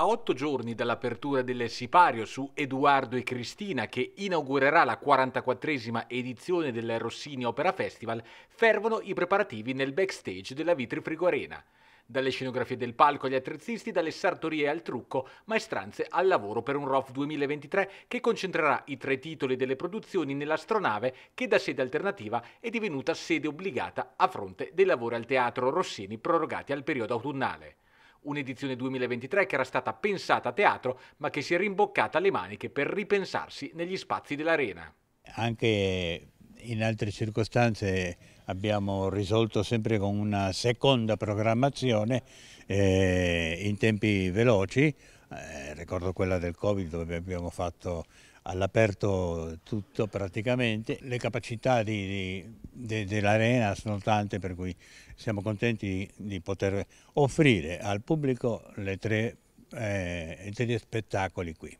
A otto giorni dall'apertura del sipario su Eduardo e Cristina, che inaugurerà la 44esima edizione del Rossini Opera Festival, fervono i preparativi nel backstage della Vitri Frigo Arena. Dalle scenografie del palco agli attrezzisti, dalle sartorie al trucco, maestranze al lavoro per un ROF 2023 che concentrerà i tre titoli delle produzioni nell'astronave che da sede alternativa è divenuta sede obbligata a fronte dei lavori al Teatro Rossini prorogati al periodo autunnale un'edizione 2023 che era stata pensata a teatro ma che si è rimboccata le maniche per ripensarsi negli spazi dell'arena. Anche in altre circostanze abbiamo risolto sempre con una seconda programmazione eh, in tempi veloci, eh, ricordo quella del Covid dove abbiamo fatto all'aperto tutto praticamente. Le capacità dell'arena sono tante per cui siamo contenti di, di poter offrire al pubblico tre, eh, i tre spettacoli qui.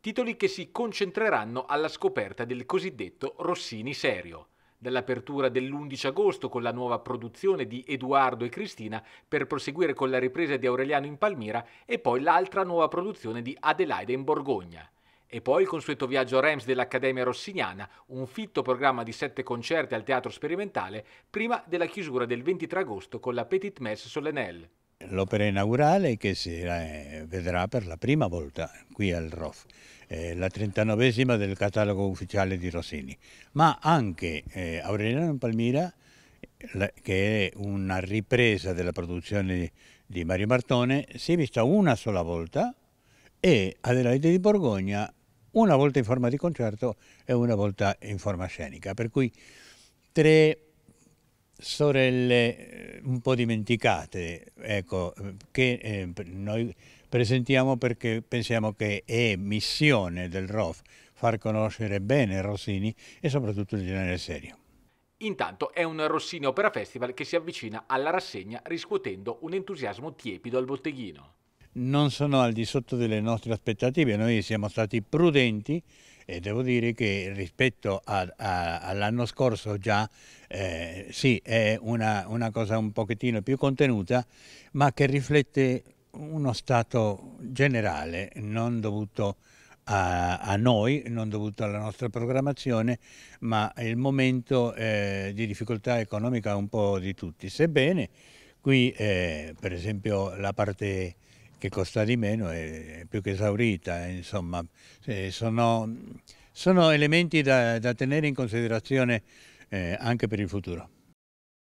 Titoli che si concentreranno alla scoperta del cosiddetto Rossini serio. Dall'apertura dell'11 agosto con la nuova produzione di Edoardo e Cristina per proseguire con la ripresa di Aureliano in Palmira e poi l'altra nuova produzione di Adelaide in Borgogna. E poi il consueto viaggio Rems dell'Accademia Rossiniana, un fitto programma di sette concerti al Teatro Sperimentale, prima della chiusura del 23 agosto con la Petite Messe Solennelle. L'opera inaugurale che si eh, vedrà per la prima volta qui al ROF, eh, la 39esima del catalogo ufficiale di Rossini, ma anche eh, Aureliano Palmira, che è una ripresa della produzione di Mario Martone, si è vista una sola volta e Adelaide di Borgogna una volta in forma di concerto e una volta in forma scenica, per cui tre sorelle eh, un po' dimenticate, ecco, che eh, noi presentiamo perché pensiamo che è missione del ROF far conoscere bene Rossini e soprattutto il genere serio. Intanto è un Rossini Opera Festival che si avvicina alla rassegna riscuotendo un entusiasmo tiepido al botteghino non sono al di sotto delle nostre aspettative, noi siamo stati prudenti e devo dire che rispetto all'anno scorso già eh, sì è una, una cosa un pochettino più contenuta ma che riflette uno stato generale non dovuto a, a, noi, non dovuto alla nostra programmazione, ma il momento eh, di difficoltà economica un po' di tutti. Sebbene qui eh, per esempio la parte che costa di meno è più che esaurita, eh, insomma, eh, sono, sono elementi da, da, tenere in considerazione eh, anche per il futuro.